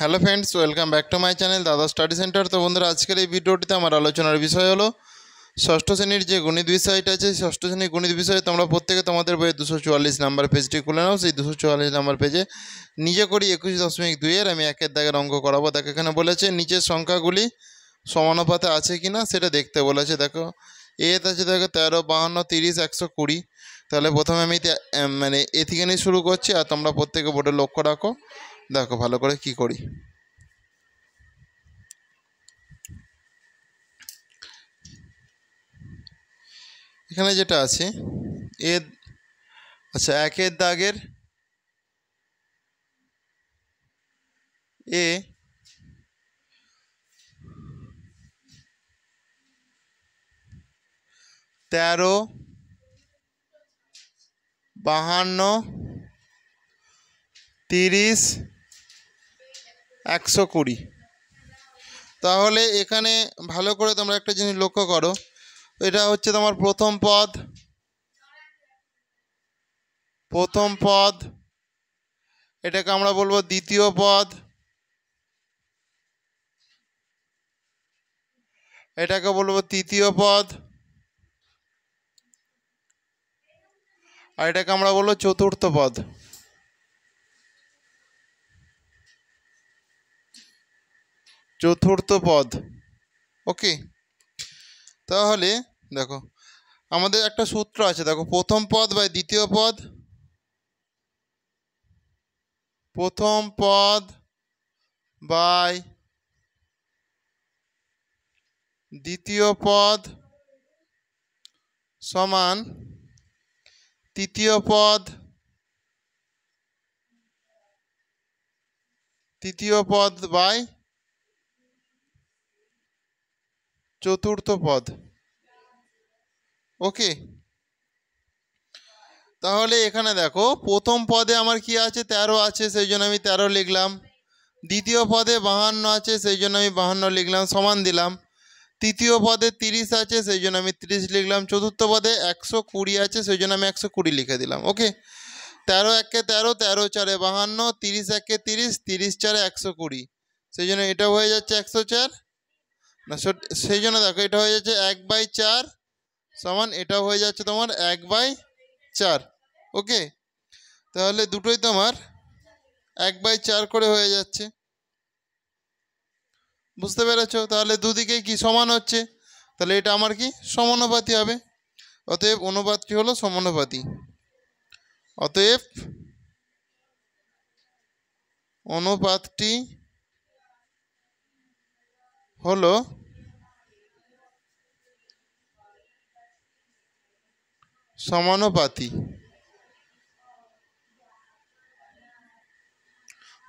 Hello friends welcome back to my channel Dada study centre তো বন্ধুরা আজকের এই ভিডিওটিতে আমার আলোচনার বিষয় হলো ষষ্ঠ শ্রেণীর যে গণিত বিষয়টা আছে ষষ্ঠ শ্রেণীর গণিত বিষয়ে তোমরা প্রত্যেকে তোমাদের বইয়ে দুশো চুয়াল্লিশ নাম্বার পেজটি খুলে নাও সেই দুশো চুয়াল্লিশ নাম্বার পেজে নিজে করি একুশ দশমিক দুইয়ের আমি একের দাগের অঙ্ক করাবো দেখো এখানে বলেছে নিচের সংখ্যাগুলি সমানুপাতে আছে কি না সেটা দেখতে বলেছে দেখো এতে আছে দেখো তেরো বাহান্ন তিরিশ একশো কুড়ি তাহলে প্রথমে আমি মানে এ থেকে নিয়ে শুরু করছি আর তোমরা প্রত্যেকে বোর্ডে লক্ষ্য রাখো দেখো ভালো করে কি করি এখানে যেটা আছে এ আচ্ছা একের দাগের এ তেরো বাহান্ন তিরিশ একশো কুড়ি তাহলে এখানে ভালো করে তোমরা একটা জিনিস লক্ষ্য করো এটা হচ্ছে তোমার প্রথম পদ প্রথম পদ এটাকে আমরা বলবো দ্বিতীয় পদ এটাকে বলবো তৃতীয় পদ আর এটাকে আমরা বলবো চতুর্থ পদ চতুর্থ পদ ওকে তাহলে দেখো আমাদের একটা সূত্র আছে দেখো প্রথম পদ বা দ্বিতীয় পদ প্রথম পদ বাই দ্বিতীয় পদ সমান তৃতীয় পদ তৃতীয় পদ বাই চতুর্থ পদ ওকে তাহলে এখানে দেখো প্রথম পদে আমার কি আছে ১৩ আছে সেই জন্য আমি ১৩ লিখলাম দ্বিতীয় পদে বাহান্ন আছে সেই জন্য আমি বাহান্ন লিখলাম সমান দিলাম তৃতীয় পদে ৩০ আছে সেই জন্য আমি ৩০ লিখলাম চতুর্থ পদে একশো কুড়ি আছে সেই জন্য আমি একশো কুড়ি লিখে দিলাম ওকে তেরো একে তেরো তেরো চারে বাহান্ন তিরিশ একে তিরিশ তিরিশ চারে একশো কুড়ি সেই জন্য এটা হয়ে যাচ্ছে একশো চার না সেই জন্য দেখো এটা হয়ে যাচ্ছে এক বাই চার সমান এটা হয়ে যাচ্ছে তোমার এক বাই চার ওকে তাহলে দুটোই তোমার এক বাই চার করে হয়ে যাচ্ছে বুঝতে পেরেছ তাহলে দুদিকে কি সমান হচ্ছে তাহলে এটা আমার কি সমানুপাতি হবে অতএব অনুপাতটি হলো সমানুপাতি অতএব অনুপাতটি হলো সমানুপাতি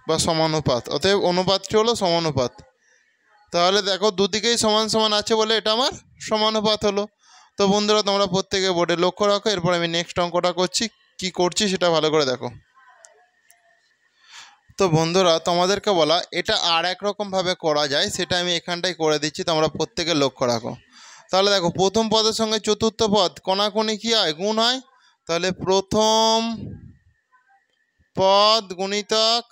বা সমানুপাত অতএব অনুপাতটি হলো সমানুপাত তাহলে দেখো দুদিকেই সমান সমান আছে বলে এটা আমার সমানুপাত হলো তো বন্ধুরা তোমরা প্রত্যেকে বোর্ডে লক্ষ্য রাখো এরপর আমি নেক্সট অঙ্কটা করছি কি করছি সেটা ভালো করে দেখো তো বন্ধুরা তোমাদেরকে বলা এটা আর একরকমভাবে করা যায় সেটা আমি এখানটাই করে দিচ্ছি তোমরা প্রত্যেকে লক্ষ্য রাখো তাহলে দেখো প্রথম পদের সঙ্গে চতুর্থ পদ কোনাকুনি কি হয় গুণ হয় তাহলে প্রথম পদ গুণিতক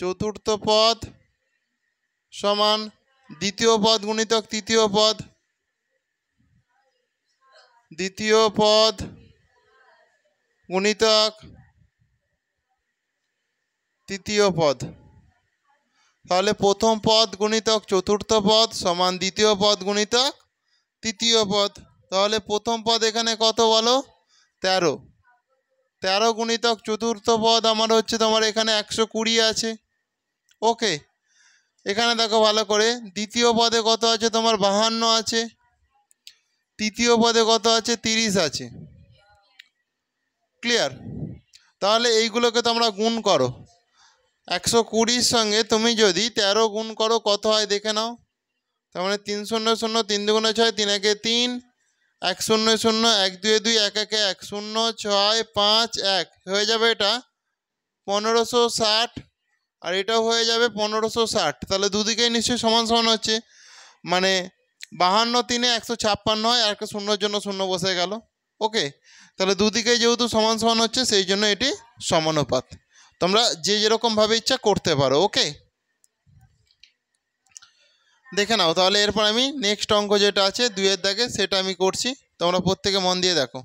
চতুর্থ পদ সমান দ্বিতীয় পদ গুণিতক তৃতীয় পদ দ্বিতীয় পদ গুণিতক তৃতীয় পদ তাহলে প্রথম পদ গুণিতক চতুর্থ পদ সমান দ্বিতীয় পদ গুণিতক তৃতীয় পদ তাহলে প্রথম পদ এখানে কত বলো তেরো তেরো গুণিতক চতুর্থ পদ আমার হচ্ছে তোমার এখানে একশো কুড়ি আছে ওকে এখানে দেখো ভালো করে দ্বিতীয় পদে কত আছে তোমার বাহান্ন আছে তৃতীয় পদে কত আছে তিরিশ আছে ক্লিয়ার তাহলে এইগুলোকে তোমরা গুণ করো একশো কুড়ির সঙ্গে তুমি যদি তেরো গুণ করো কত হয় দেখে নাও তার মানে তিন শূন্য শূন্য তিন দুগুণে ছয় তিন একে তিন এক শূন্য শূন্য এক দুয়ে দুই এক একে এক শূন্য ছয় পাঁচ এক হয়ে যাবে এটা পনেরোশো ষাট আর এটাও হয়ে যাবে পনেরোশো ষাট তাহলে দুদিকেই নিশ্চয়ই সমান সমান হচ্ছে মানে বাহান্ন তিনে একশো ছাপ্পান্ন হয় আর একটা শূন্যর জন্য শূন্য বসে গেল ওকে তাহলে দুদিকেই যেহেতু সমান সমান হচ্ছে সেই জন্য এটি সমানুপাত তোমরা যে যেরকমভাবে ইচ্ছা করতে পারো ওকে দেখে নাও তাহলে এরপর আমি নেক্সট অঙ্ক যেটা আছে দুইয়ের দাগে সেটা আমি করছি তোমরা প্রত্যেকে মন দিয়ে দেখো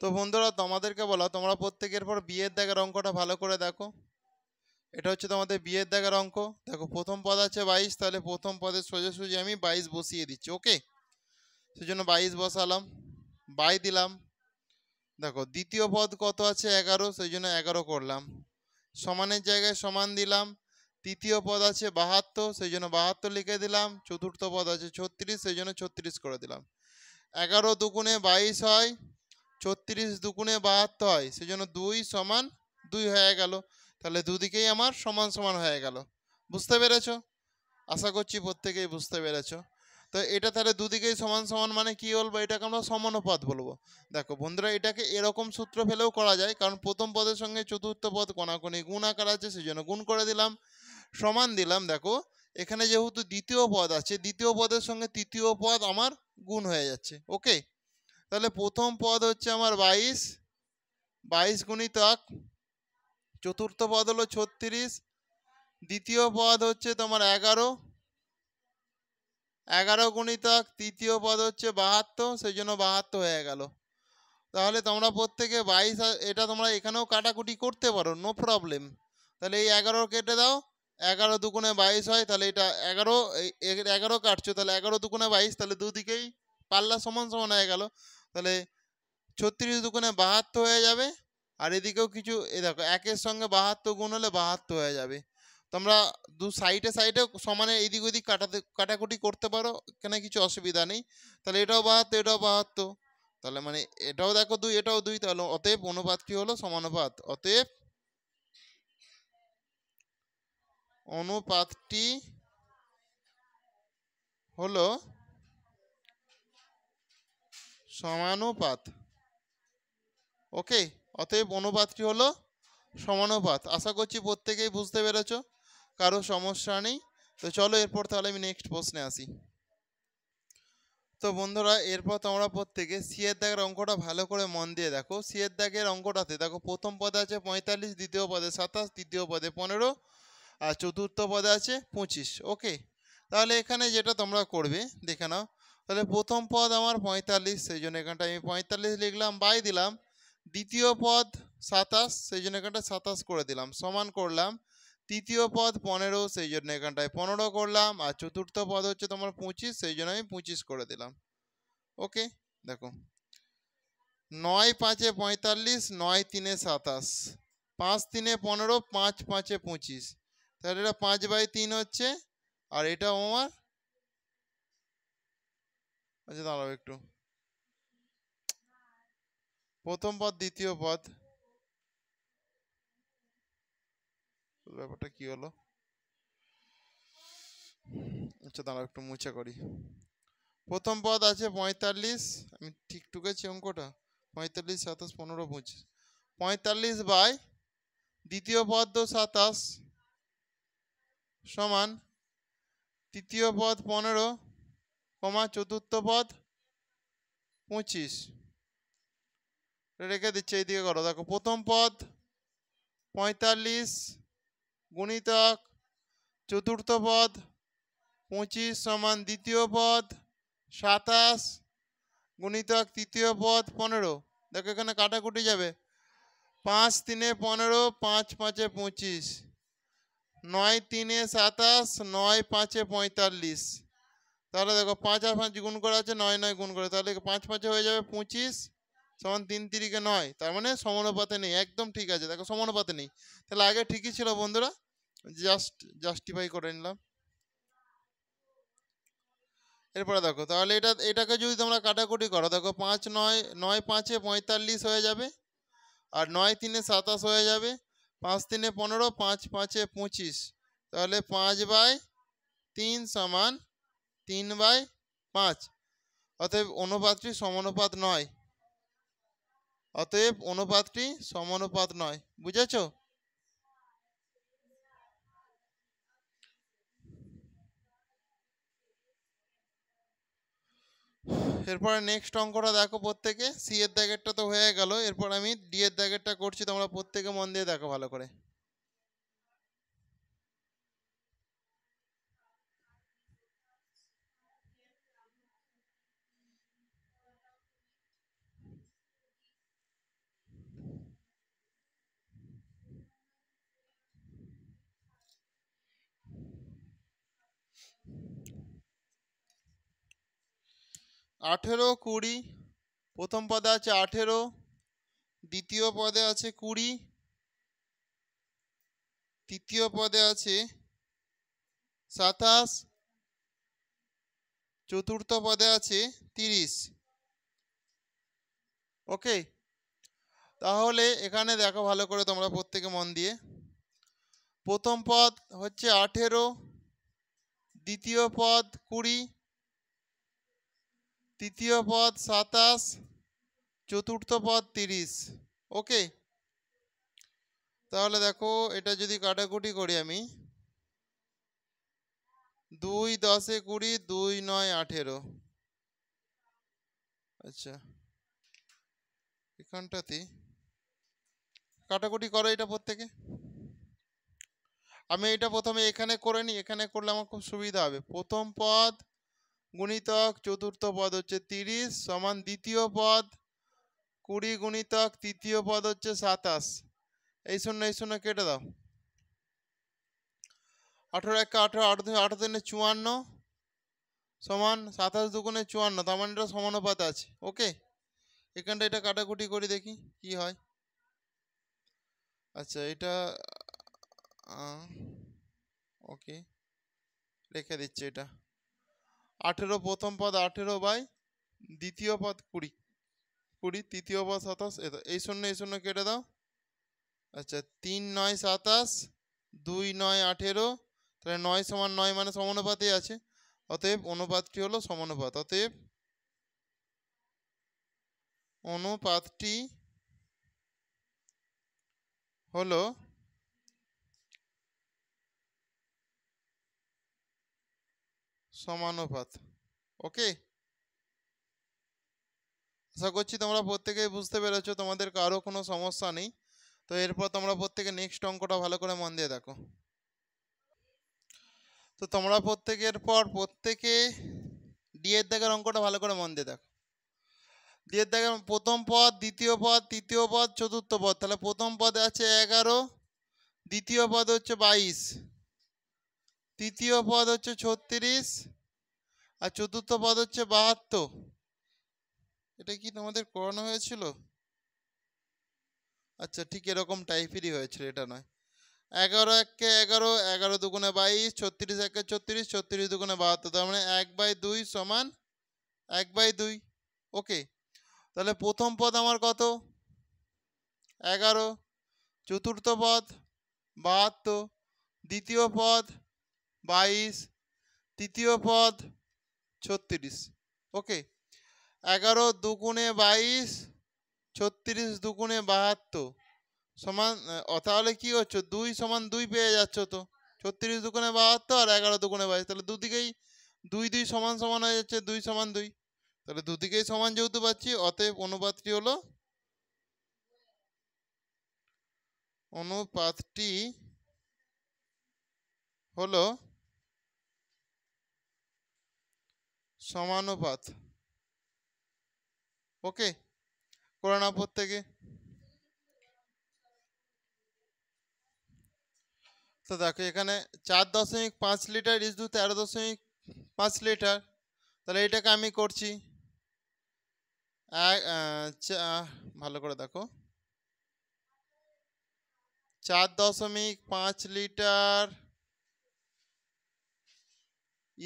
তো বন্ধুরা তোমাদেরকে বলা তোমরা প্রত্যেকের পর বিয়ের দাগের অঙ্কটা ভালো করে দেখো এটা হচ্ছে তোমাদের বিয়ের দাগের অঙ্ক দেখো প্রথম পদ আছে বাইশ তাহলে প্রথম পদে সোজাসুজি আমি বাইশ বসিয়ে দিচ্ছি ওকে সেজন্য বাইশ বসালাম বাই দিলাম দেখো দ্বিতীয় পদ কত আছে এগারো সেই জন্য এগারো করলাম সমানের জায়গায় সমান দিলাম তৃতীয় পদ আছে বাহাত্তর সেই জন্য বাহাত্তর লিখে দিলাম চতুর্থ পদ আছে ছত্রিশ সেই জন্য ছত্রিশ করে দিলাম এগারো দুগুণে বাইশ হয় ছত্রিশ দুগুণে বাহাত্তর হয় সেই জন্য দুই সমান দুই হয়ে গেল তাহলে দুদিকেই আমার সমান সমান হয়ে গেল বুঝতে পেরেছ আশা করছি প্রত্যেকেই বুঝতে পেরেছো তো এটা তাহলে দুদিকেই সমান সমান মানে কি বলবো এটাকে আমরা সমানুপাত বলবো দেখো বন্ধুরা এটাকে এরকম সূত্র ফেলেও করা যায় কারণ প্রথম পদের সঙ্গে চতুর্থ পদ কোনাকুনি গুণ আকার আছে সেই জন্য গুণ করে দিলাম সমান দিলাম দেখো এখানে যেহেতু দ্বিতীয় পদ আছে দ্বিতীয় পদের সঙ্গে তৃতীয় পদ আমার গুণ হয়ে যাচ্ছে ওকে তাহলে প্রথম পদ হচ্ছে আমার বাইশ বাইশ গুণিত এক চতুর্থ পদ হলো ছত্রিশ দ্বিতীয় পদ হচ্ছে তোমার এগারো এগারো গুণিতক তৃতীয় পদ হচ্ছে বাহাত্তর সেই জন্য বাহাত্তর হয়ে গেল তাহলে তোমরা প্রত্যেকে বাইশ এটা তোমরা এখানেও কাটাকুটি করতে পারো নো প্রবলেম তাহলে এই এগারো কেটে দাও এগারো দুগুণে বাইশ হয় তাহলে এটা এগারো এগারো কাটছো তাহলে এগারো দুগুণে বাইশ তাহলে দুদিকেই পাল্লা সমান সমান হয়ে গেল তাহলে ছত্রিশ দুগুণে বাহাত্তর হয়ে যাবে আর এদিকেও কিছু এ দেখো একের সঙ্গে বাহাত্তর গুণ হলে বাহাত্তর হয়ে যাবে তোমরা দু সাইডে সাইডে সমানে এদিক ওদিক কাটাতে কাটাকুটি করতে পারো কেন কিছু অসুবিধা নেই তাহলে এটাও বাহাত্তর এটাও বাহাত্ত তাহলে মানে এটাও দেখো দুই এটাও দুই তাহলে অতএব অনুপাত কি হলো সমানুপাত অতএব অনুপাতটি হলো সমানুপাত ওকে অতএব অনুপাতটি হলো সমানুপাত আশা করছি প্রত্যেকেই বুঝতে পেরেছো কারো সমস্যা নেই তো চলো এরপর তাহলে আমি নেক্সট প্রশ্নে আসি তো বন্ধুরা এরপর তোমরা প্রত্যেকে সিয়ের দাগের অঙ্কটা ভালো করে মন দিয়ে দেখো সিয়ের দাগের অঙ্কটাতে দেখো প্রথম পদে আছে পঁয়তাল্লিশ দ্বিতীয় পদে সাতাশ তৃতীয় পদে পনেরো আর চতুর্থ পদে আছে পঁচিশ ওকে তাহলে এখানে যেটা তোমরা করবে দেখে নাও তাহলে প্রথম পদ আমার পঁয়তাল্লিশ সেই জন্য এখানটা আমি পঁয়তাল্লিশ লিখলাম বাই দিলাম দ্বিতীয় পদ সাতাশ সেই জন্য এখানটা সাতাশ করে দিলাম সমান করলাম তৃতীয় পদ পনেরো সেই জন্য এখানটায় পনেরো করলাম আর চতুর্থ পদ হচ্ছে তোমার পঁচিশ সেই জন্য আমি পঁচিশ করে দিলাম ওকে দেখো নয় পাঁচে পঁয়তাল্লিশ নয় তিনে সাতাশ পাঁচ তিনে পনেরো পাঁচ পাঁচে পঁচিশ তাহলে এটা পাঁচ বাই তিন হচ্ছে আর এটা আমার আচ্ছা দাঁড়াও একটু প্রথম পদ দ্বিতীয় পদ ব্যাপারটা কি হলো আচ্ছা দাঁড়াও একটু মুছা করি প্রথম পদ আছে পঁয়তাল্লিশ আমি ঠিক টুকেছি অঙ্কটা পঁয়তাল্লিশ সাতাশ পনেরো পঁচিশ পঁয়তাল্লিশ বাই দ্বিতীয় পদ তো সাতাশ সমান তৃতীয় পদ পনেরো কমা চতুর্থ পদ পঁচিশ রেখে দিচ্ছে এইদিকে করো দেখো প্রথম পদ পঁয়তাল্লিশ গুণিতক চতুর্থ পদ পঁচিশ সমান দ্বিতীয় পদ সাতাশ গুণিতক তৃতীয় পদ পনেরো দেখো এখানে কাটাকুটি যাবে পাঁচ তিনে পনেরো পাঁচ পাঁচে পঁচিশ নয় তিনে সাতাশ নয় পাঁচে পঁয়তাল্লিশ তাহলে দেখো পাঁচ আর পাঁচ গুণ করা আছে নয় নয় গুণ করে তাহলে পাঁচ পাঁচে হয়ে যাবে পঁচিশ সমান তিন তিরিকে নয় তার মানে সমানুপাতে নেই একদম ঠিক আছে দেখো সমানুপাতে নেই তাহলে আগে ঠিকই ছিল বন্ধুরা জাস্ট জাস্টিফাই করে নিলাম এরপরে দেখো তাহলে এটা এটাকে যদি তোমরা কাটাকুটি করো দেখো পাঁচ নয় নয় পাঁচে পঁয়তাল্লিশ হয়ে যাবে আর নয় তিনে সাতাশ হয়ে যাবে পাঁচ তিনে পনেরো পাঁচ পাঁচে পঁচিশ তাহলে পাঁচ বাই তিন সমান তিন বাই পাঁচ অতএব অনুপাতটি সমানুপাত নয় অতএব অনুপাতটি সমানুপাত নয় বুঝেছো আচ্ছা। এরপরে নেক্সট অঙ্কটা দেখো প্রত্যেকে সি এর দাগেরটা তো হয়ে গেল এরপর আমি ডি এর দাগেরটা করছি তোমরা প্রত্যেকে মন দিয়ে দেখো ভালো করে আঠেরো কুড়ি প্রথম পদে আছে আঠেরো দ্বিতীয় পদে আছে কুড়ি তৃতীয় পদে আছে সাতাশ চতুর্থ পদে আছে তিরিশ ওকে তাহলে এখানে দেখো ভালো করে তোমরা প্রত্যেকে মন দিয়ে প্রথম পদ হচ্ছে আঠেরো দ্বিতীয় পদ কুড়ি তৃতীয় পদ সাতাশ চতুর্থ পদ তিরিশ ওকে তাহলে দেখো এটা যদি কাটাকুটি করি আমি দুই দশে কুড়ি দুই নয় আঠেরো আচ্ছা এখানটাতে কাটাকুটি করো এটা প্রত্যেকে আমি এটা প্রথমে এখানে করে নিই এখানে করলে আমার খুব সুবিধা হবে প্রথম পদ গুণিতক চতুর্থ পদ হচ্ছে তিরিশ সমান দ্বিতীয় পদ কুড়ি গুণিতক তৃতীয় পদ হচ্ছে সাতাশ এই শূন্য এই শূন্য কেটে দাও আঠেরো একে আঠেরো আট দুই আঠারো দিনে চুয়ান্ন সমান সাতাশ দুগুণে চুয়ান্ন তার মানে এটা সমানুপাত আছে ওকে এখানটা এটা কাটাকুটি করে দেখি কি হয় আচ্ছা এটা ওকে রেখে দিচ্ছে এটা আঠেরো প্রথম পদ আঠেরো বাই দ্বিতীয় পদ কুড়ি কুড়ি তৃতীয় পদ সাতাশ এই শূন্য এই শূন্য কেটে দাও আচ্ছা তিন নয় সাতাশ দুই নয় আঠেরো তাহলে নয় সমান নয় মানে সমানুপাতেই আছে অতএব অনুপাতটি হলো সমানুপাত অতএব অনুপাতটি হলো সমানুপাত ওকে আশা করছি তোমরা প্রত্যেকেই বুঝতে পেরেছো তোমাদের কারো কোনো সমস্যা নেই তো এরপর তোমরা প্রত্যেকে নেক্সট অঙ্কটা ভালো করে মন দিয়ে দেখো তো তোমরা প্রত্যেকের পর প্রত্যেকে ডিয়ের দাগের অঙ্কটা ভালো করে মন দিয়ে দেখো ডিয়ের দাগের প্রথম পদ দ্বিতীয় পদ তৃতীয় পদ চতুর্থ পদ তাহলে প্রথম পদে আছে এগারো দ্বিতীয় পদ হচ্ছে বাইশ তৃতীয় পদ হচ্ছে ছত্রিশ আর চতুর্থ পদ হচ্ছে বাহাত্তর এটা কি তোমাদের করানো হয়েছিল আচ্ছা ঠিক এরকম টাইপেরই হয়েছিল এটা নয় এগারো এককে এগারো এগারো দুগুণে বাইশ ছত্রিশ একে ছত্রিশ ছত্রিশ দুগুণে বাহাত্তর তার মানে এক বাই দুই সমান এক বাই দুই ওকে তাহলে প্রথম পদ আমার কত এগারো চতুর্থ পদ বাহাত্তর দ্বিতীয় পদ বাইশ তৃতীয় পদ ছত্রিশ ওকে এগারো দুগুণে বাইশ ছত্রিশ দুগুণে বাহাত্তর সমান তাহলে কী হচ্ছে দুই সমান দুই পেয়ে যাচ্ছ তো ছত্রিশ দুগুণে বাহাত্তর আর এগারো দুগুণে বাইশ তাহলে দুদিকেই দুই দুই সমান সমান হয়ে যাচ্ছে দুই সমান দুই তাহলে দুদিকেই সমান যেহেতু পাচ্ছি অতএব অনুপাতটি হলো অনুপাতটি হলো সমানুপাত ওকে কোরআনাপদ থেকে তো দেখো এখানে চার দশমিক পাঁচ লিটার ইস দু তেরো দশমিক পাঁচ লিটার তাহলে এটাকে আমি করছি ভালো করে দেখো চার দশমিক পাঁচ লিটার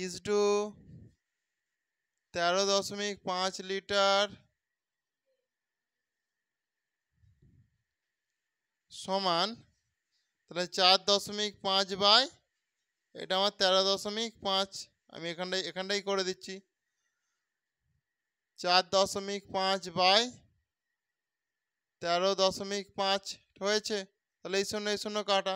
ইস টু তেরো দশমিক পাঁচ লিটার সমান তাহলে চার দশমিক পাঁচ বাই এটা আমার তেরো দশমিক পাঁচ আমি এখানটাই এখানটাই করে দিচ্ছি চার দশমিক পাঁচ বাই তেরো দশমিক পাঁচ হয়েছে তাহলে এই শূন্য এই শূন্য কাটা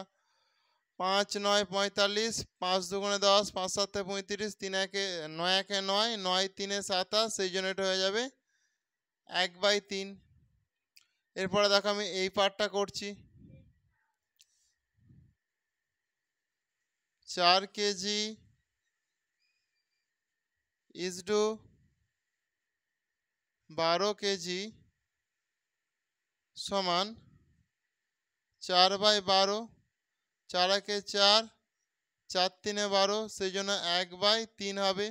পাঁচ নয় পঁয়তাল্লিশ পাঁচ দুগুণে দশ পাঁচ সাতে পঁয়ত্রিশ তিন একে নয় একে নয় নয় তিনে সাতাশ সেই জন্য এটা হয়ে যাবে এক বাই তিন এরপরে দেখো আমি এই পার্টটা করছি চার কেজি ইজ ইসডু বারো কেজি সমান চার বাই বারো চার একে চার চার তিনে বারো সেই জন্য এক বাই তিন হবে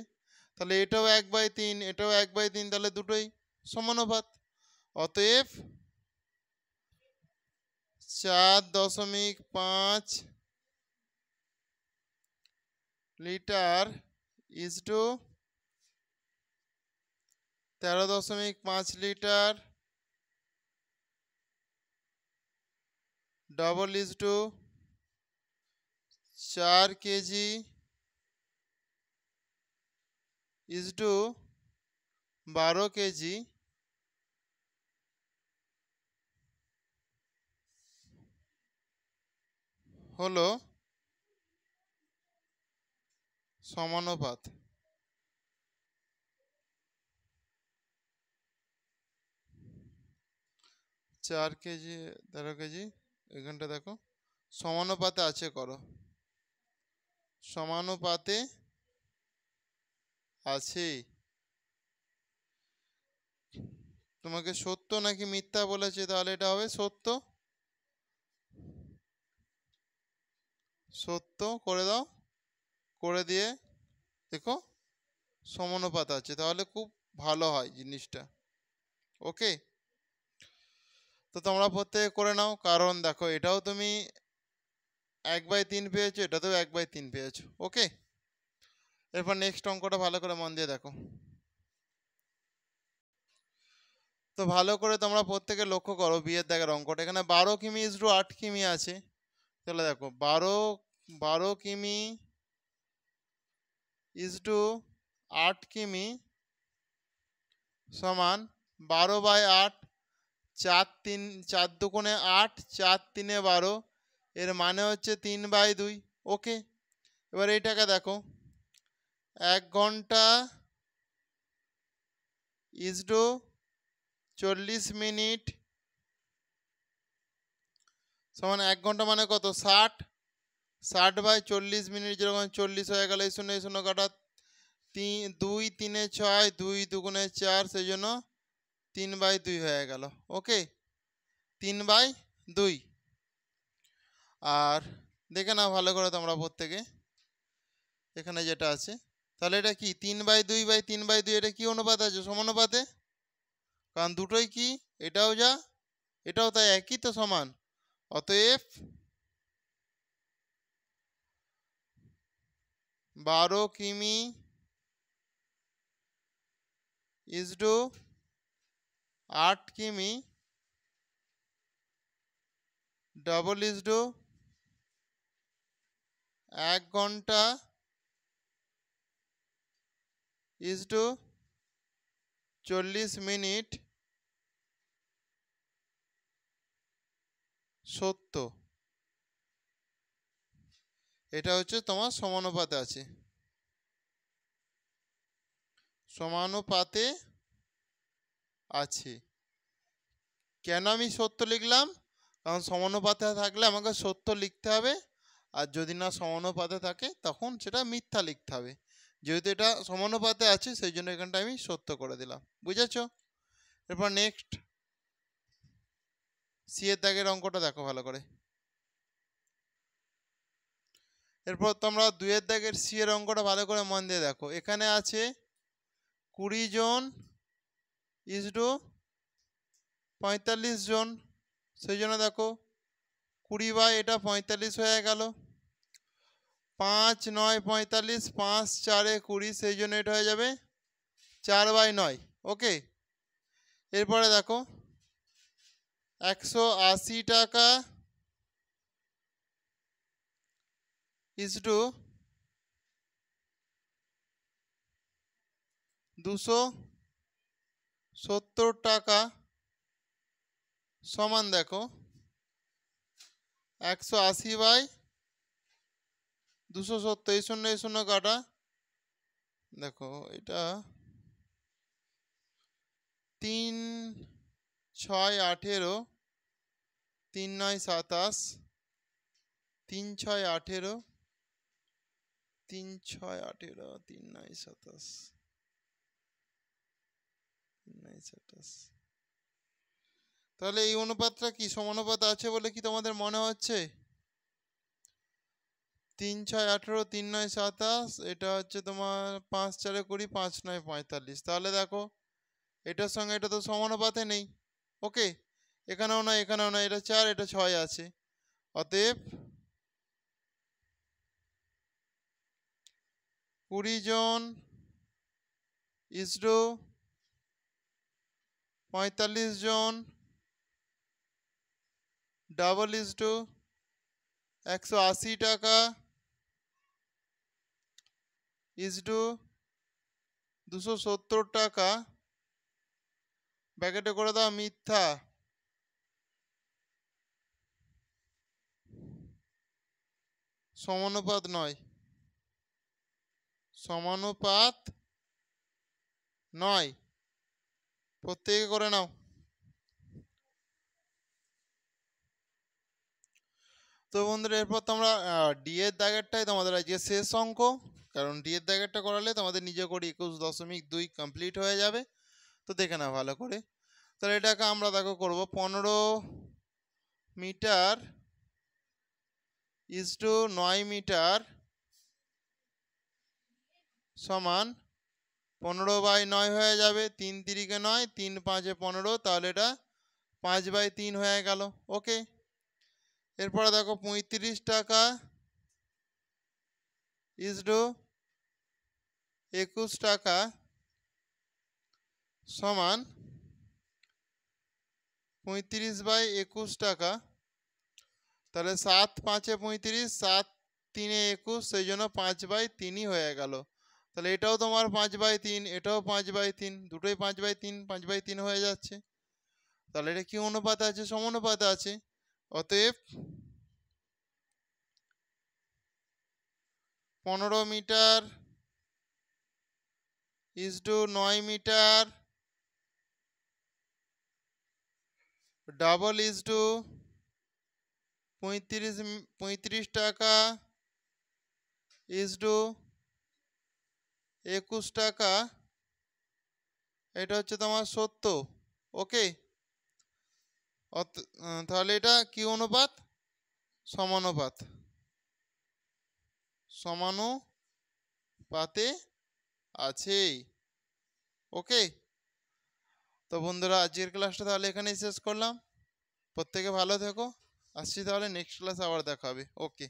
তাহলে এটাও এক বাই তিন এটাও এক বাই তিন তাহলে দুটোই সমানুপাত অতএব চার দশমিক পাঁচ লিটার ইজ টু তেরো দশমিক পাঁচ লিটার ডবল ইজ টু চার কেজি ইজ টু বারো কেজি হলো সমানুপাত চার কেজি তেরো কেজি এখানটা দেখো সমানুপাতে আছে করো সমানুপাতে আছে তোমাকে সত্য নাকি মিথ্যা বলেছে তাহলে এটা হবে সত্য সত্য করে দাও করে দিয়ে দেখো সমানুপাত আছে তাহলে খুব ভালো হয় জিনিসটা ওকে তো তোমরা প্রত্যেকে করে নাও কারণ দেখো এটাও তুমি এক বাই তিন পেয়েছো এটাতেও এক বাই তিন পেয়েছো ওকে এরপর নেক্সট অঙ্কটা ভালো করে মন দিয়ে দেখো তো ভালো করে তোমরা প্রত্যেকে লক্ষ্য করো বিয়ের দেখার অঙ্কটা এখানে বারো কিমি ইজরু আট কিমি আছে তাহলে দেখো বারো বারো কিমি টু আট কিমি সমান বারো বাই আট চার তিন চার দুকোণে আট চার তিনে বারো এর মানে হচ্ছে তিন বাই দুই ওকে এবার এইটাকে দেখো এক ঘন্টা ইসডো চল্লিশ মিনিট সমান এক ঘন্টা মানে কত ষাট ষাট বাই চল্লিশ মিনিট যেরকম চল্লিশ হয়ে গেল এই শূন্য এই শূন্য কাটা তিন দুই তিনে ছয় দুই দুগুণে চার সেই জন্য তিন বাই দুই হয়ে গেল ওকে তিন বাই দুই আর দেখে নাও ভালো করে তোমরা প্রত্যেকে এখানে যেটা আছে তাহলে এটা কি তিন বাই দুই বাই তিন বাই দুই এটা কি অনুপাত আছে সমানুপাতে কারণ দুটোই কি এটাও যা এটাও তাই একই তো সমান অতএব বারো কিমি টু আট কিমি ডবল ইজ টু এক ঘন্টা ইজ টু চল্লিশ মিনিট সত্য এটা হচ্ছে তোমার সমানুপাতে আছে সমানুপাতে আছে কেন আমি সত্য লিখলাম কারণ সমানুপাতে থাকলে আমাকে সত্য লিখতে হবে আর যদি না সমানুপাতে থাকে তখন সেটা মিথ্যা লিখতে হবে যেহেতু এটা সমানুপাতে আছে সেই জন্য এখানটা আমি সত্য করে দিলাম বুঝেছ এরপর নেক্সট সি এর দাগের অঙ্কটা দেখো ভালো করে এরপর তোমরা দুয়ের দাগের সি এর অঙ্কটা ভালো করে মন দিয়ে দেখো এখানে আছে কুড়ি জন টু পঁয়তাল্লিশ জন সেই জন্য দেখো কুড়ি বাই এটা পঁয়তাল্লিশ হয়ে গেল পাঁচ নয় পঁয়তাল্লিশ পাঁচ চারে কুড়ি সেই জন্য এটা হয়ে যাবে চার বাই নয় ওকে এরপরে দেখো একশো আশি টাকা ইস টু দুশো সত্তর টাকা সমান দেখো একশো আশি বাই দুশো সত্তর শূন্য এই শূন্য কাটা দেখো এটা তিন ছয় আঠেরো তিন নয় সাতাশ তিন ছয় আঠেরো তিন ছয় আঠেরো তিন নয় সাতাশ তিন নয় সাতাশ তাহলে এই অনুপাতটা কি সমানুপাত আছে বলে কি তোমাদের মনে হচ্ছে তিন ছয় আঠেরো তিন নয় সাতাশ এটা হচ্ছে তোমার পাঁচ চারে কুড়ি পাঁচ নয় পঁয়তাল্লিশ তাহলে দেখো এটার সঙ্গে এটা তো সমানুপাতে নেই ওকে এখানেও নয় এখানেও নয় এটা চার এটা ছয় আছে অতএব কুড়ি জন ইসরো পঁয়তাল্লিশ জন ডাবল ইসরো একশো আশি টাকা ইজ টু দুশো সত্তর টাকা প্যাকেটে করে দাও মিথ্যা সমানুপাত নয় সমানুপাত নয় প্রত্যেকে করে নাও তো বন্ধুরা এরপর তোমরা ডি এর দাগেরটাই তোমাদের আজকে শেষ অঙ্ক কারণ ডিয়ের দাগেরটা করালে তোমাদের নিজে করে একুশ দশমিক দুই কমপ্লিট হয়ে যাবে তো দেখে না ভালো করে তাহলে এটাকে আমরা দেখো করব পনেরো মিটার ইস টু নয় মিটার সমান পনেরো বাই নয় হয়ে যাবে তিন তিরিকে নয় তিন পাঁচে পনেরো তাহলে এটা পাঁচ বাই তিন হয়ে গেল ওকে এরপরে দেখো পঁয়ত্রিশ টাকা ইস টু একুশ টাকা সমান পঁয়ত্রিশ বাই একুশ টাকা তাহলে সাত পাঁচে পঁয়ত্রিশ সাত তিনে একুশ সেই জন্য পাঁচ বাই তিনই হয়ে গেল তাহলে এটাও তোমার পাঁচ বাই তিন এটাও পাঁচ বাই তিন দুটোই পাঁচ বাই তিন পাঁচ বাই তিন হয়ে যাচ্ছে তাহলে এটা কি অনুপাত আছে সমানুপাত আছে অতএব পনেরো মিটার ইজ টু নয় মিটার ডাবল ইজ টু পঁয়ত্রিশ পঁয়ত্রিশ টাকা ইজ টু একুশ টাকা এটা হচ্ছে তোমার সত্য ওকে তাহলে এটা কি অনুপাত সমানুপাত সমানুপাতে আছে ওকে তো বন্ধুরা আজকের ক্লাসটা তাহলে এখানেই শেষ করলাম প্রত্যেকে ভালো থেকো আসছি তাহলে নেক্সট ক্লাস আবার দেখা হবে ওকে